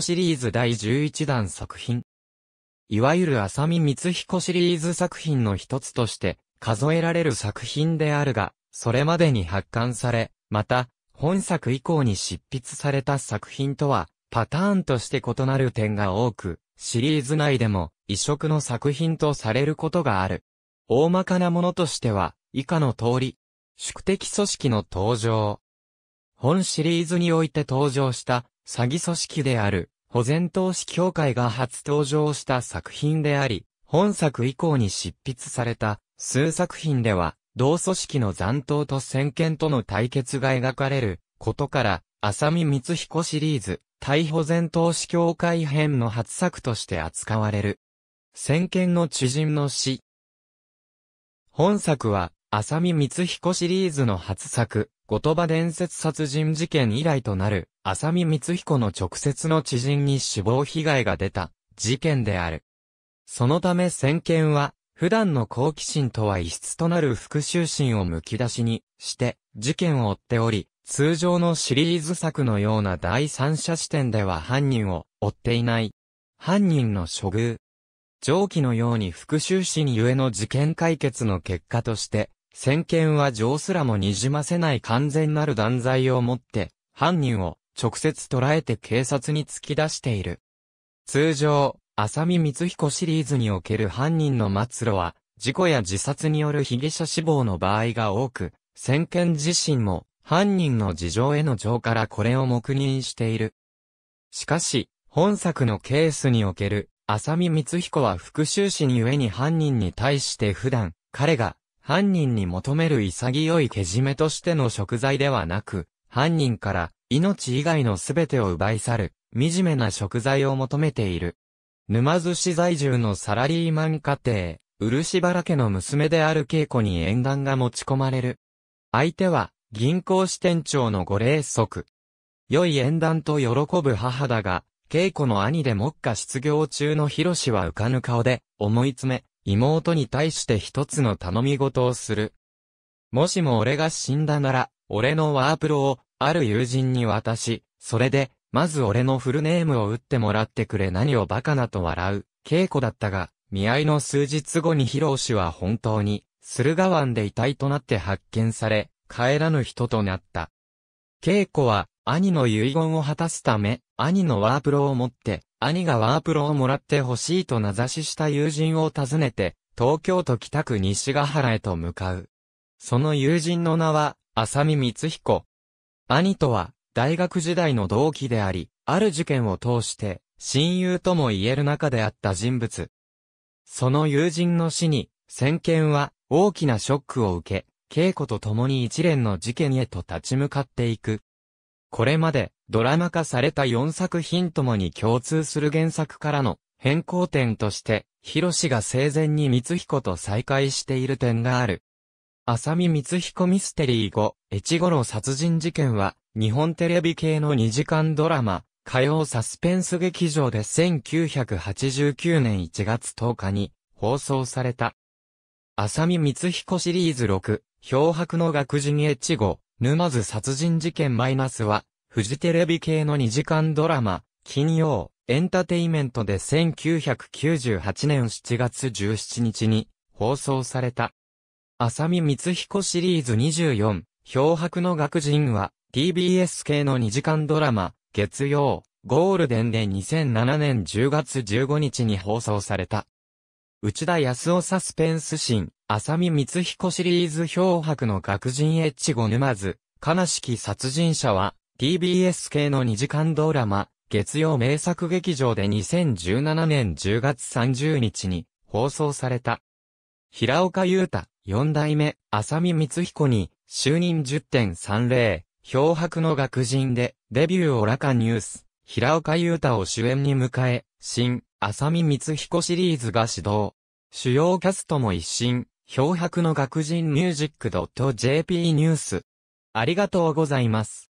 シリーズ第11弾作品。いわゆる浅見光彦シリーズ作品の一つとして数えられる作品であるが、それまでに発刊され、また、本作以降に執筆された作品とは、パターンとして異なる点が多く、シリーズ内でも異色の作品とされることがある。大まかなものとしては、以下の通り、宿敵組織の登場。本シリーズにおいて登場した、詐欺組織である、保全投資協会が初登場した作品であり、本作以降に執筆された数作品では、同組織の残党と先見との対決が描かれることから、浅見光彦シリーズ、対保全投資協会編の初作として扱われる。先見の知人の死。本作は、浅見光彦シリーズの初作、後鳥羽伝説殺人事件以来となる、浅見光彦の直接の知人に死亡被害が出た、事件である。そのため先見は、普段の好奇心とは異質となる復讐心をむき出しにして、事件を追っており、通常のシリーズ作のような第三者視点では犯人を追っていない。犯人の処遇。上記のように復讐心ゆえの事件解決の結果として、先見は情すらもにじませない完全なる断罪をもって、犯人を直接捉えて警察に突き出している。通常、浅見光彦シリーズにおける犯人の末路は、事故や自殺による被疑者死亡の場合が多く、先見自身も犯人の事情への情からこれを黙認している。しかし、本作のケースにおける、浅見光彦は復讐心ゆえに犯人に対して普段、彼が犯人に求める潔いけじめとしての食材ではなく、犯人から命以外の全てを奪い去る、惨めな食材を求めている。沼津市在住のサラリーマン家庭、漆原家の娘である稽古に縁談が持ち込まれる。相手は、銀行支店長のご霊即。良い縁談と喜ぶ母だが、稽古の兄で目下失業中の広志は浮かぬ顔で、思い詰め、妹に対して一つの頼み事をする。もしも俺が死んだなら、俺のワープロを、ある友人に渡し、それで、まず俺のフルネームを打ってもらってくれ何をバカなと笑う、稽古だったが、見合いの数日後にヒロ氏は本当に、駿河湾で遺体となって発見され、帰らぬ人となった。稽古は、兄の遺言を果たすため、兄のワープロを持って、兄がワープロをもらってほしいと名指しした友人を訪ねて、東京都北区西ヶ原へと向かう。その友人の名は、浅見光彦。兄とは、大学時代の同期であり、ある事件を通して、親友とも言える中であった人物。その友人の死に、先見は、大きなショックを受け、稽古と共に一連の事件へと立ち向かっていく。これまでドラマ化された4作品ともに共通する原作からの変更点として、ヒロシが生前に光彦と再会している点がある。浅見光彦ミステリー5、越後の殺人事件は、日本テレビ系の2時間ドラマ、火曜サスペンス劇場で1989年1月10日に放送された。浅見光彦シリーズ6、漂白の学人越後、沼津殺人事件マイナスは、フジテレビ系の2時間ドラマ、金曜、エンタテイメントで1998年7月17日に放送された。浅見光彦シリーズ24、漂白の学人は、TBS 系の2時間ドラマ、月曜、ゴールデンで2007年10月15日に放送された。内田康夫サスペンスン。浅見光彦シリーズ漂白の学人エッチ後沼津、悲しき殺人者は、TBS 系の2時間ドラマ、月曜名作劇場で2017年10月30日に放送された。平岡優太、4代目、浅見光彦に、就任10.30、漂白の学人で、デビューオラカニュース、平岡優太を主演に迎え、新、浅見光彦シリーズが始動。主要キャストも一新、漂白の学人ミュージック .jp ニュース。ありがとうございます。